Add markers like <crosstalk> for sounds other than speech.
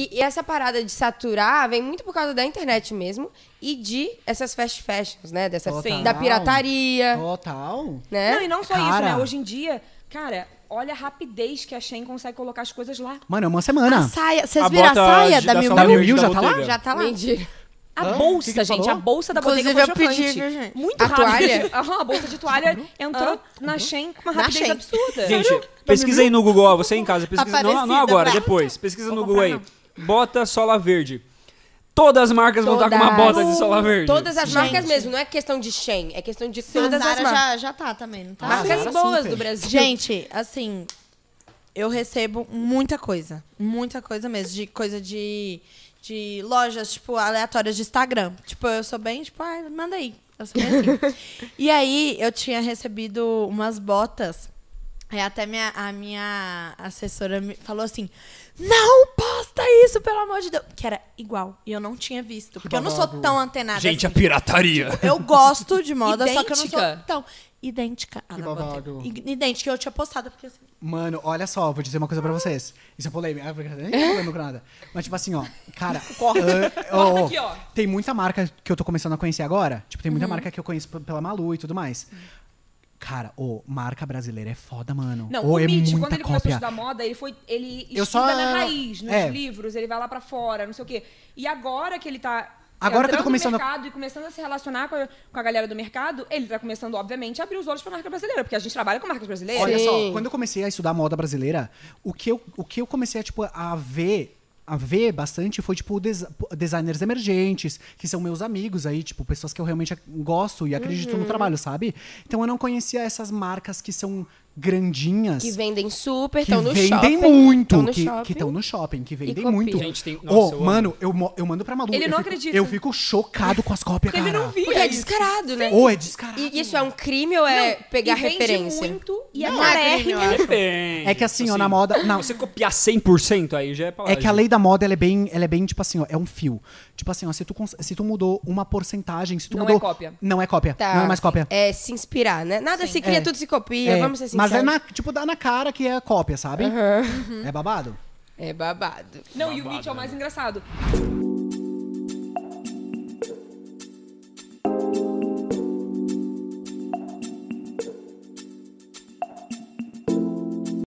E, e, essa parada de saturar vem muito por causa da internet mesmo e de essas fast fashions, né? Dessa, Total. Da pirataria. Total. Né? Não, e não só cara. isso, né? Hoje em dia, cara, olha a rapidez que a Shein consegue colocar as coisas lá. Mano, é uma semana. A saia. Vocês viram a saia da, da Mil Mil? já tá lá? Já tá lá. Mentira. A bolsa, que que gente, falou? a bolsa da Inclusive, bodega toalha Pedi, gente. Muito a rápido. <laughs> a bolsa de toalha entrou Hã? na Shein com uma rapidez absurda. Gente, pesquisa aí no Google, você em casa, pesquisa, não, não, agora, depois. Pesquisa no Google aí. Não bota sola verde. Todas as marcas vão estar com uma bota de sola verde. Todas as Gente. marcas mesmo, não é questão de Shen, é questão de Sim, todas as marcas. já, já tá também, não tá? Marcas boas do Brasil. Gente, assim, eu recebo muita coisa. Muita coisa mesmo. De coisa de, de lojas, tipo, aleatórias de Instagram. Tipo, eu sou bem, tipo, ah, manda aí. Eu sou bem assim. <laughs> e aí, eu tinha recebido umas botas. Aí até minha, a minha assessora me falou assim: Não posta isso, pelo amor de Deus. Que era igual. E eu não tinha visto. Porque eu não sou tão antenada. Gente, assim. a pirataria. Tipo, eu gosto de moda, só que eu não sou tão. Idêntica. Ah, Idêntica, eu tinha postado. Porque, assim... Mano, olha só, vou dizer uma coisa pra vocês. Isso é polêmico. Ah, nem polêmico nada. Mas, tipo assim, ó. Cara, <laughs> Corta. Uh, oh, aqui, ó. tem muita marca que eu tô começando a conhecer agora. Tipo, tem muita uhum. marca que eu conheço pela Malu e tudo mais. Uhum. Cara, o marca brasileira é foda, mano. Não, ô, o é Mitch, quando ele cópia. começou a estudar moda, ele foi. Ele estuda só... na raiz, nos é. livros, ele vai lá para fora, não sei o quê. E agora que ele tá Agora que eu tô começando. mercado e começando a se relacionar com a, com a, galera do mercado, ele tá começando, obviamente, a abrir os olhos pra marca brasileira, porque a gente trabalha com marcas brasileiras. Olha Sim. só, quando eu comecei a estudar moda brasileira, o que eu, o que eu comecei a, tipo, a ver a ver bastante foi, tipo, des designers emergentes, que são meus amigos aí, tipo, pessoas que eu realmente gosto e acredito uhum. no trabalho, sabe? Então eu não conhecia essas marcas que são grandinhas. Que vendem super, estão no vendem shopping. vendem muito. Que estão no, shopping, que vendem muito. Gente, tem... Nossa, oh, mano, eu, eu mando pra Malu. Ele não fico, acredita. Eu fico chocado com as cópias, Porque cara. ele não via. Porque é descarado, né? Ou oh, é descarado. E isso é um crime ou é não, pegar e referência? muito e é não, é crime. É, é que assim, assim, ó, na moda... Na... Você copiar 100% aí já é palavra. É que a lei da moda, ela é bem, ela é bem tipo assim, ó, é um fio. Tipo assim, ó, se tu, se tu mudou uma porcentagem, se tu não é mudou... Não é cópia. Não é cópia, tá. não é mais cópia. É se inspirar, né? Nada Sim. se cria, é. tudo se copia, vamos ser sinceros. Mas é, na, tipo, dá na cara que é cópia, sabe? Uhum. É babado? É babado. Não, e o Mitch é o mais engraçado.